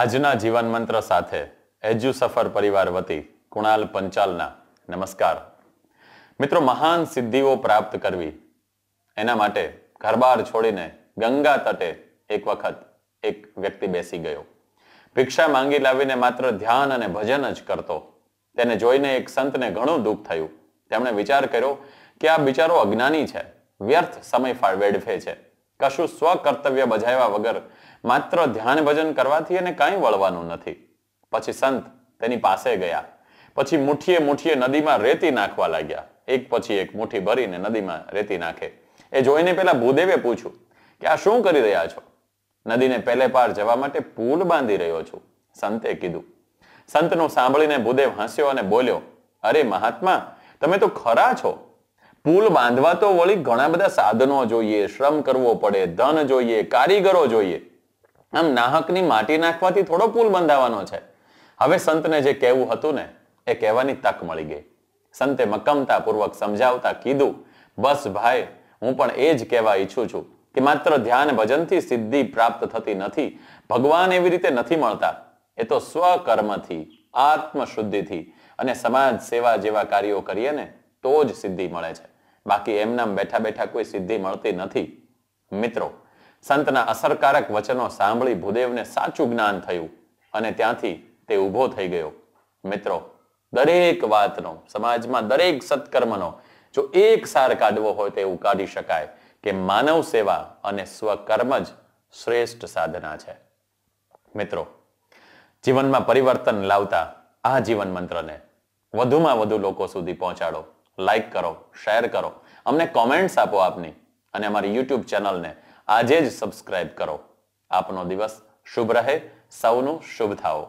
આજના જીવન મંત્ર સાથે એજ્યુ સફર પરિવાર વતી કુણાલ પંચાલના નમસ્કાર મિત્રો મહાન સિદ્ધિઓ પ્રાપ્ત કરવી એના માટે ઘરબાર છોડીને ગંગા તટે એક વખત એક વ્યક્તિ બેસી ગયો ભિક્ષા માંગી લાવીને માત્ર ધ્યાન અને ભજન જ કરતો તેને જોઈને એક સંતને ઘણું દુઃખ થયું તેમણે વિચાર કર્યો કે આ બિચારો અજ્ઞાની છે વ્યર્થ સમય ફાળ વેડફે છે કશું સ્વકર્તવ્ય બજાવ્યા વગર માત્ર ધ્યાન ભજન કરવાથી એને કાંઈ વળવાનું નથી પછી સંત તેની પાસે ગયા પછી મુઠીએ મુઠીએ નદીમાં રેતી નાખવા લાગ્યા એક પછી એક મુઠ્ઠી ભરીને નદીમાં રેતી નાખે એ જોઈને પેલા ભૂદેવે પૂછ્યું કે આ શું કરી રહ્યા છો નદીને પહેલે પાર જવા માટે પુલ બાંધી રહ્યો છું સંતે કીધું સંતનું સાંભળીને ભૂદેવ હસ્યો અને બોલ્યો અરે મહાત્મા તમે તો ખરા છો પુલ બાંધવા તો વળી ઘણા બધા સાધનો જોઈએ શ્રમ કરવો પડે ધન જોઈએ કારીગરો જોઈએ આમ નાહકની માટી નાખવાથી થોડો પુલ બંધાવાનો છે હવે સંતને જે કહેવું હતું ને એ કહેવાની તક મળી ગઈ સંતે મક્કમતા પૂર્વક સમજાવતા કીધું બસ ભાઈ હું પણ એ જ કહેવા ઈચ્છું છું કે માત્ર ધ્યાન ભજનથી સિદ્ધિ પ્રાપ્ત થતી નથી ભગવાન એવી રીતે નથી મળતા એ તો સ્વકર્મથી આત્મશુદ્ધિથી અને સમાજ સેવા જેવા કાર્યો કરીએ ને તો જ સિદ્ધિ મળે છે બાકી એમના બેઠા બેઠા કોઈ સિદ્ધિ મળતી નથી મિત્રો સંતના અસરકારક વચનો સાંભળી ભૂદેવને સાચું જ્ઞાન થયું અને ત્યાંથી તે ઊભો થઈ ગયો મિત્રો દરેક વાતનો સમાજમાં દરેક સત્કર્મનો જો એક સાર કાઢવો હોય તો એવું કાઢી શકાય કે માનવ સેવા અને સ્વકર્મ જ શ્રેષ્ઠ સાધના છે મિત્રો જીવનમાં પરિવર્તન લાવતા આ જીવન મંત્રને વધુમાં વધુ લોકો સુધી પહોંચાડો લાઇક કરો શેર કરો અમને કોમેન્ટ્સ આપો આપની અને અમારી યુટ્યુબ ચેનલને આજે જ સબસ્ક્રાઇબ કરો આપનો દિવસ શુભ રહે સૌનું શુભ થાઓ